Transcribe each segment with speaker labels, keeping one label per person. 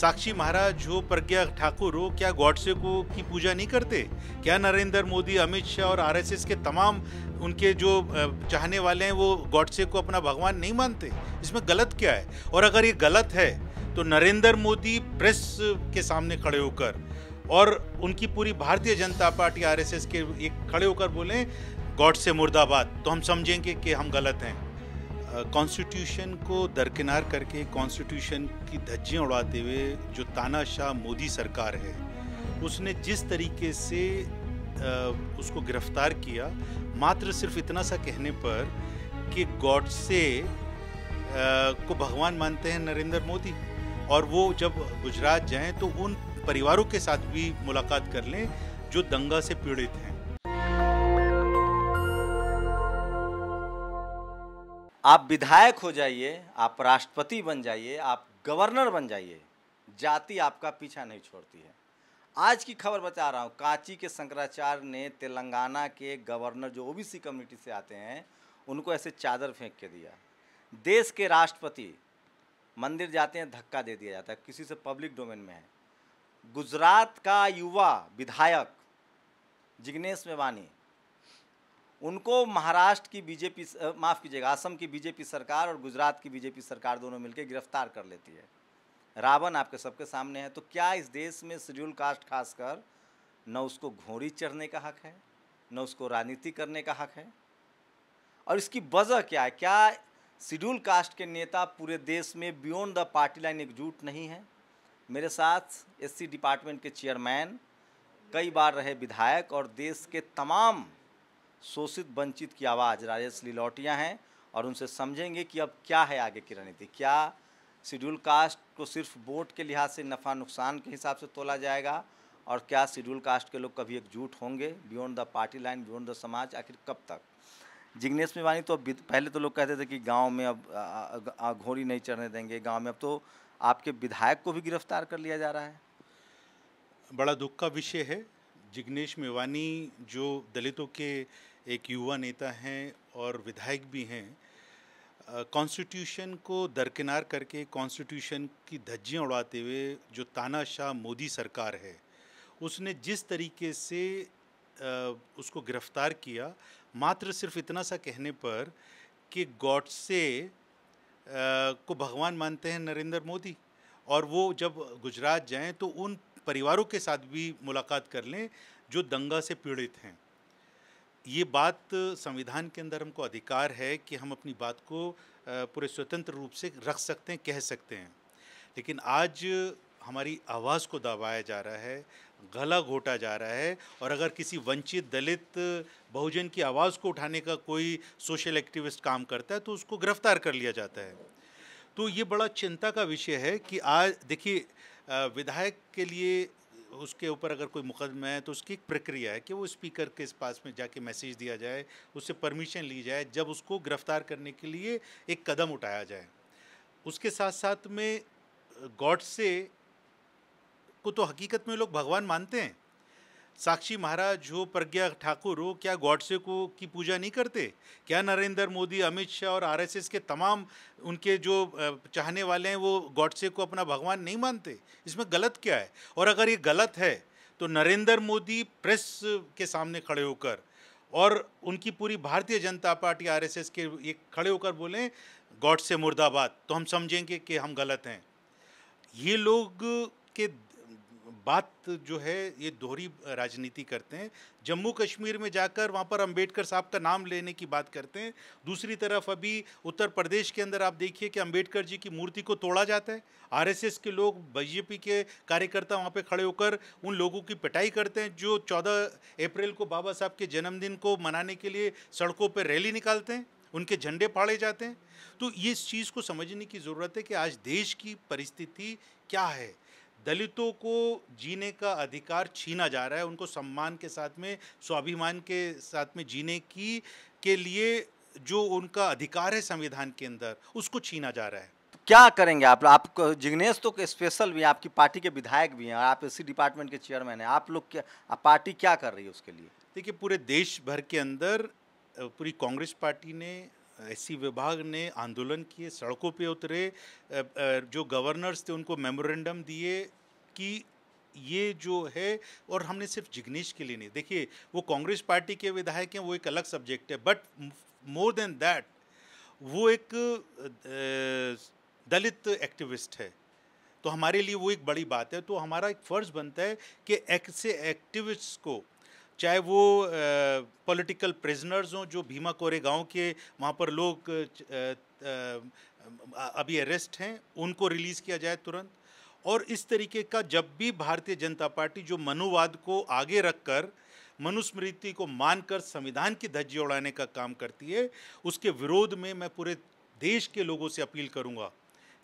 Speaker 1: साक्षी महाराज हो प्रज्ञा ठाकुर हो क्या गॉडसे को की पूजा नहीं करते क्या नरेंद्र मोदी अमित शाह और आरएसएस के तमाम उनके जो चाहने वाले हैं वो गॉडसे को अपना भगवान नहीं मानते इसमें गलत क्या है और अगर ये गलत है तो नरेंद्र मोदी प्रेस के सामने खड़े होकर और उनकी पूरी भारतीय जनता पार्टी आरएसएस के एक खड़े होकर बोलें गॉड से मुर्दाबाद तो हम समझेंगे कि हम गलत हैं कॉन्स्टिट्यूशन को दरकिनार करके कॉन्स्टिट्यूशन की धज्जियाँ उड़ाते हुए जो तानाशाह मोदी सरकार है उसने जिस तरीके से उसको गिरफ्तार किया मात्र सिर्फ इतना सा कहने पर कि गॉड से को भगवान मानते हैं नरेंद्र मोदी और वो जब गुजरात जाएं तो उन परिवारों के साथ भी मुलाकात कर लें जो दंगा से पीड़ित हैं
Speaker 2: आप विधायक हो जाइए आप राष्ट्रपति बन जाइए आप गवर्नर बन जाइए जाति आपका पीछा नहीं छोड़ती है आज की खबर बता रहा हूँ कांची के शंकराचार्य ने तेलंगाना के गवर्नर जो ओबीसी कम्युनिटी से आते हैं उनको ऐसे चादर फेंक के दिया देश के राष्ट्रपति मंदिर जाते हैं धक्का दे दिया जाता है किसी से पब्लिक डोमेन में है गुजरात का युवा विधायक जिग्नेश मेवानी उनको महाराष्ट्र की बीजेपी माफ़ कीजिएगा असम की बीजेपी सरकार और गुजरात की बीजेपी सरकार दोनों मिलकर गिरफ्तार कर लेती है रावण आपके सबके सामने है तो क्या इस देश में शेड्यूल कास्ट खासकर न उसको घोड़ी चढ़ने का हक है न उसको राजनीति करने का हक है और इसकी वजह क्या है क्या शेड्यूल कास्ट के नेता पूरे देश में बियॉन्ड द पार्टी लाइन एकजुट नहीं है मेरे साथ एससी डिपार्टमेंट के चेयरमैन कई बार रहे विधायक और देश के तमाम शोषित वंचित की आवाज़ राजेश लिलौटिया हैं और उनसे समझेंगे कि अब क्या है आगे की रणनीति क्या शेड्यूल कास्ट को सिर्फ वोट के लिहाज से नफ़ा नुकसान के हिसाब से तोला जाएगा और क्या शेड्यूल कास्ट के लोग कभी एकजुट होंगे beyond the party line beyond the समाज आखिर कब तक जिग्नेश मेवानी तो अब पहले तो लोग कहते थे कि गांव में अब घोड़ी नहीं चढ़ने देंगे गांव में अब तो आपके विधायक को भी गिरफ्तार कर लिया जा रहा है
Speaker 1: बड़ा दुख का विषय है जिग्नेश मेवानी जो दलितों के एक युवा नेता हैं और विधायक भी हैं कॉन्स्टिट्यूशन को दरकिनार करके कॉन्स्टिट्यूशन की धज्जियाँ उड़ाते हुए जो तानाशाह मोदी सरकार है उसने जिस तरीके से आ, उसको गिरफ्तार किया मात्र सिर्फ इतना सा कहने पर कि गॉडसे को भगवान मानते हैं नरेंद्र मोदी और वो जब गुजरात जाएं तो उन परिवारों के साथ भी मुलाकात कर लें जो दंगा से पीड़ित हैं ये बात संविधान के अंदर हमको अधिकार है कि हम अपनी बात को पूरे स्वतंत्र रूप से रख सकते हैं कह सकते हैं लेकिन आज हमारी आवाज़ को दबाया जा रहा है गला घोटा जा रहा है और अगर किसी वंचित दलित बहुजन की आवाज़ को उठाने का कोई सोशल एक्टिविस्ट काम करता है तो उसको गिरफ्तार कर लिया जाता है तो ये बड़ा चिंता का विषय है कि आज देखिए विधायक के लिए उसके ऊपर अगर कोई मुकदमा है तो उसकी एक प्रक्रिया है कि वो स्पीकर के पास में जाके मैसेज दिया जाए उससे परमिशन ली जाए जब उसको गिरफ्तार करने के लिए एक कदम उठाया जाए उसके साथ साथ में गॉड से को तो हकीकत में लोग भगवान मानते हैं साक्षी महाराज हो प्रज्ञा ठाकुर हो क्या गॉडसे को की पूजा नहीं करते क्या नरेंद्र मोदी अमित शाह और आरएसएस के तमाम उनके जो चाहने वाले हैं वो गॉडसे को अपना भगवान नहीं मानते इसमें गलत क्या है और अगर ये गलत है तो नरेंद्र मोदी प्रेस के सामने खड़े होकर और उनकी पूरी भारतीय जनता पार्टी आर के ये खड़े होकर बोलें गॉड से मुर्दाबाद तो हम समझेंगे कि हम गलत हैं ये लोग के बात जो है ये दोहरी राजनीति करते हैं जम्मू कश्मीर में जाकर वहाँ पर अंबेडकर साहब का नाम लेने की बात करते हैं दूसरी तरफ अभी उत्तर प्रदेश के अंदर आप देखिए कि अंबेडकर जी की मूर्ति को तोड़ा जाता है आरएसएस के लोग बीजेपी के कार्यकर्ता वहाँ पे खड़े होकर उन लोगों की पिटाई करते हैं जो चौदह अप्रैल को बाबा साहब के जन्मदिन को मनाने के लिए सड़कों पर रैली निकालते हैं उनके झंडे फाड़े जाते हैं तो ये इस चीज़ को समझने की ज़रूरत है कि आज देश की परिस्थिति क्या है दलितों को जीने का अधिकार छीना जा रहा है उनको सम्मान के साथ में स्वाभिमान के साथ में जीने की के लिए जो उनका अधिकार है संविधान के अंदर उसको छीना जा रहा है
Speaker 2: तो क्या करेंगे आप आप जिग्नेश तो स्पेशल भी आपकी पार्टी के विधायक भी हैं और आप इसी डिपार्टमेंट के चेयरमैन हैं आप लोग क्या पार्टी क्या कर रही है उसके
Speaker 1: लिए देखिए पूरे देश भर के अंदर पूरी कांग्रेस पार्टी ने ऐसी विभाग ने आंदोलन किए सड़कों पे उतरे जो गवर्नर्स थे उनको मेमोरेंडम दिए कि ये जो है और हमने सिर्फ जिग्नेश के लिए नहीं देखिए वो कांग्रेस पार्टी के विधायक हैं वो एक अलग सब्जेक्ट है बट मोर देन दैट वो एक दलित एक्टिविस्ट है तो हमारे लिए वो एक बड़ी बात है तो हमारा एक फ़र्ज़ बनता है कि एक से एक्टिविस्ट को चाहे वो पॉलिटिकल प्रिजनर्स हों जो भीमा कोरे गांव के वहाँ पर लोग अभी अरेस्ट हैं उनको रिलीज़ किया जाए तुरंत और इस तरीके का जब भी भारतीय जनता पार्टी जो मनुवाद को आगे रखकर मनुस्मृति को मानकर संविधान की धज्जी उड़ाने का काम करती है उसके विरोध में मैं पूरे देश के लोगों से अपील करूंगा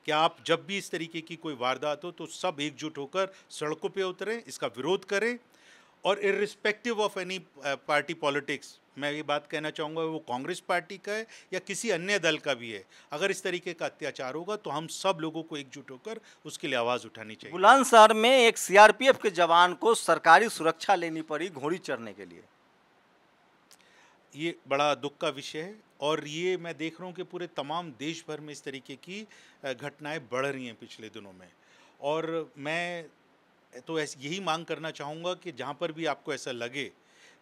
Speaker 1: कि आप जब भी इस तरीके की कोई वारदात हो तो सब एकजुट होकर सड़कों पे उतरें इसका विरोध करें और irrespective of any party politics मैं ये बात कहना चाहूँगा वो कांग्रेस पार्टी का है या किसी अन्य दल का भी है अगर इस तरीके का अत्याचार होगा तो हम सब लोगों को एकजुट होकर उसके लिए आवाज़ उठानी चाहिए बुलंदशहर में एक सीआरपीएफ के जवान को सरकारी सुरक्षा लेनी पड़ी घोड़ी चढ़ने के लिए ये बड़ा दुख का विषय है और ये मैं देख रहा हूँ कि पूरे तमाम देश भर में इस तरीके की घटनाएँ बढ़ रही हैं पिछले दिनों में और मैं तो यही मांग करना चाहूँगा कि जहाँ पर भी आपको ऐसा लगे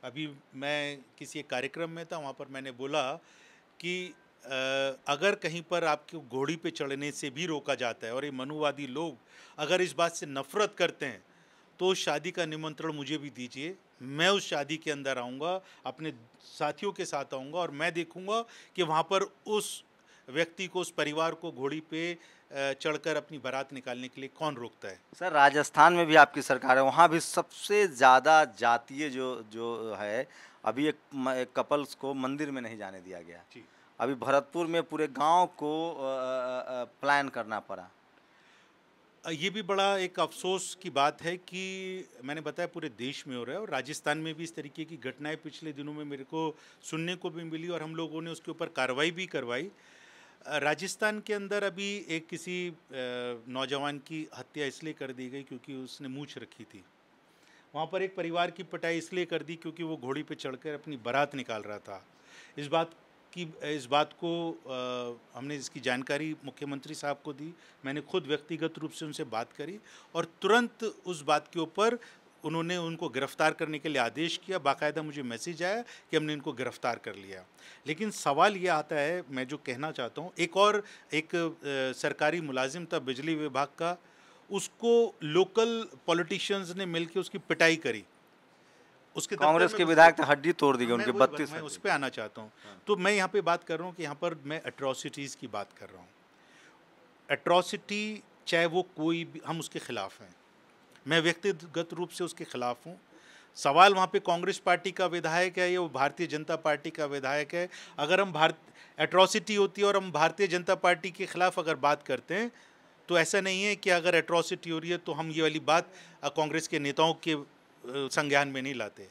Speaker 1: अभी मैं किसी एक कार्यक्रम में था वहाँ पर मैंने बोला कि अगर कहीं पर आपको घोड़ी पे चढ़ने से भी रोका जाता है और ये मनुवादी लोग अगर इस बात से नफरत करते हैं तो शादी का निमंत्रण मुझे भी दीजिए मैं उस शादी के अंदर आऊँगा अपने साथियों के साथ आऊँगा और मैं देखूँगा कि वहाँ पर उस व्यक्ति को उस परिवार को घोड़ी पे चढ़कर अपनी बारात निकालने के लिए कौन रोकता है
Speaker 2: सर राजस्थान में भी आपकी सरकार है वहाँ भी सबसे ज़्यादा जातीय जो जो है अभी एक, एक कपल्स को मंदिर में नहीं जाने दिया गया अभी भरतपुर में
Speaker 1: पूरे गांव को प्लान करना पड़ा ये भी बड़ा एक अफसोस की बात है कि मैंने बताया पूरे देश में हो रहा है और राजस्थान में भी इस तरीके की घटनाएं पिछले दिनों में मेरे को सुनने को भी मिली और हम लोगों ने उसके ऊपर कार्रवाई भी करवाई राजस्थान के अंदर अभी एक किसी नौजवान की हत्या इसलिए कर दी गई क्योंकि उसने मूछ रखी थी वहाँ पर एक परिवार की पटाई इसलिए कर दी क्योंकि वो घोड़ी पे चढ़कर अपनी बारात निकाल रहा था इस बात की इस बात को आ, हमने इसकी जानकारी मुख्यमंत्री साहब को दी मैंने खुद व्यक्तिगत रूप से उनसे बात करी और तुरंत उस बात के ऊपर उन्होंने उनको गिरफ्तार करने के लिए आदेश किया बाकायदा मुझे मैसेज आया कि हमने इनको गिरफ्तार कर लिया लेकिन सवाल ये आता है मैं जो कहना चाहता हूँ एक और एक सरकारी मुलाजिम था बिजली विभाग का उसको लोकल पॉलिटिशियंस ने मिलकर उसकी पिटाई करी उसके कांग्रेस के विधायक ने हड्डी तोड़ दी उनके बत्तीस मैं उस पर आना चाहता हूँ हाँ। तो मैं यहाँ पर बात कर रहा हूँ कि यहाँ पर मैं अट्रॉसिटीज़ की बात कर रहा हूँ अट्रॉसिटी चाहे वो कोई भी हम उसके ख़िलाफ़ हैं मैं व्यक्तिगत रूप से उसके खिलाफ हूँ सवाल वहाँ पे कांग्रेस पार्टी का विधायक है या वो भारतीय जनता पार्टी का विधायक है अगर हम भारत एट्रॉसिटी होती है और हम भारतीय जनता पार्टी के खिलाफ अगर बात करते हैं तो ऐसा नहीं है कि अगर एट्रॉसिटी हो रही है तो हम ये वाली बात कांग्रेस के नेताओं के संज्ञान में नहीं लाते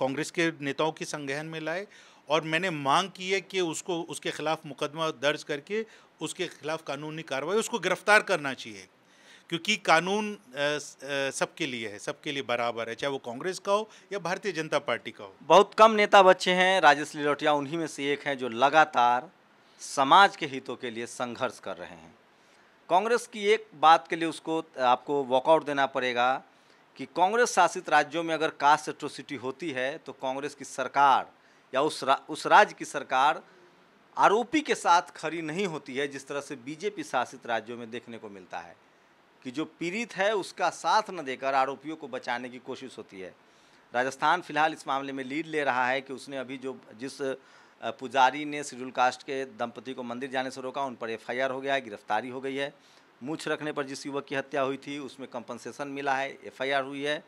Speaker 1: कांग्रेस के नेताओं के संज्ञान में लाए और मैंने मांग की है कि उसको उसके खिलाफ मुकदमा दर्ज करके उसके खिलाफ कानूनी कार्रवाई उसको गिरफ्तार करना चाहिए क्योंकि कानून सबके लिए है सबके लिए बराबर है चाहे वो कांग्रेस का हो या भारतीय जनता पार्टी का हो बहुत कम नेता बच्चे हैं राजेश लिलोटिया उन्हीं में से एक हैं जो लगातार
Speaker 2: समाज के हितों के लिए संघर्ष कर रहे हैं कांग्रेस की एक बात के लिए उसको आपको वॉकआउट देना पड़ेगा कि कांग्रेस शासित राज्यों में अगर कास्ट एट्रोसिटी होती है तो कांग्रेस की सरकार या उस रा, उस राज्य की सरकार आरोपी के साथ खड़ी नहीं होती है जिस तरह से बीजेपी शासित राज्यों में देखने को मिलता है कि जो पीड़ित है उसका साथ न देकर आरोपियों को बचाने की कोशिश होती है राजस्थान फिलहाल इस मामले में लीड ले रहा है कि उसने अभी जो जिस पुजारी ने शेड्यूल कास्ट के दंपति को मंदिर जाने से रोका उन पर एफ हो गया है गिरफ्तारी हो गई है मूछ रखने पर जिस युवक की हत्या हुई थी उसमें कंपनसेशन मिला है एफ हुई है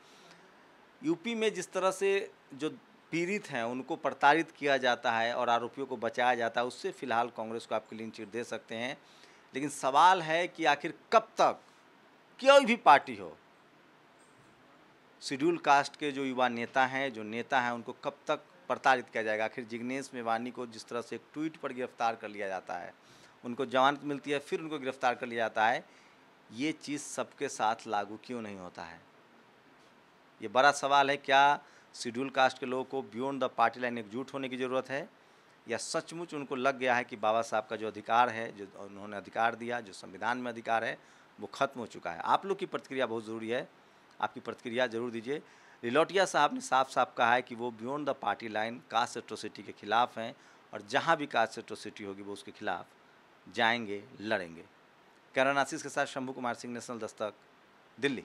Speaker 2: यूपी में जिस तरह से जो पीड़ित हैं उनको प्रताड़ित किया जाता है और आरोपियों को बचाया जाता है उससे फिलहाल कांग्रेस को आप क्लीन चिट दे सकते हैं लेकिन सवाल है कि आखिर कब तक कोई भी पार्टी हो शेड्यूल कास्ट के जो युवा नेता हैं जो नेता हैं उनको कब तक प्रताड़ित किया जाएगा आखिर जिग्नेश मेवानी को जिस तरह से एक ट्वीट पर गिरफ्तार कर लिया जाता है उनको जमानत मिलती है फिर उनको गिरफ्तार कर लिया जाता है ये चीज़ सबके साथ लागू क्यों नहीं होता है ये बड़ा सवाल है क्या शेड्यूल कास्ट के लोगों को बियॉन्ड द पार्टी लाइन एकजुट होने की ज़रूरत है या सचमुच उनको लग गया है कि बाबा साहब का जो अधिकार है जो उन्होंने अधिकार दिया जो संविधान में अधिकार है वो खत्म हो चुका है आप लोग की प्रतिक्रिया बहुत ज़रूरी है आपकी प्रतिक्रिया जरूर दीजिए रिलौटिया साहब ने साफ साफ कहा है कि वो beyond the party line caste atrocity के खिलाफ हैं और जहाँ भी कास्ट एट्रोसिटी होगी वो उसके खिलाफ जाएंगे लड़ेंगे कैरन आशीष के साथ शंभू कुमार सिंह नेशनल दस्तक दिल्ली